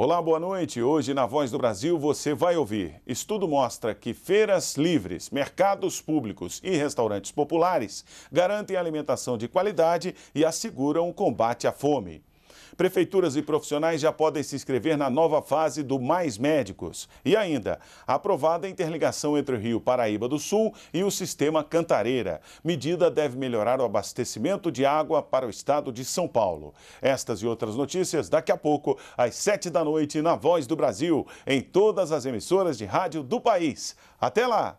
Olá, boa noite. Hoje na Voz do Brasil você vai ouvir. Estudo mostra que feiras livres, mercados públicos e restaurantes populares garantem alimentação de qualidade e asseguram o combate à fome. Prefeituras e profissionais já podem se inscrever na nova fase do Mais Médicos. E ainda, aprovada a interligação entre o Rio Paraíba do Sul e o sistema Cantareira. Medida deve melhorar o abastecimento de água para o estado de São Paulo. Estas e outras notícias daqui a pouco, às sete da noite, na Voz do Brasil, em todas as emissoras de rádio do país. Até lá!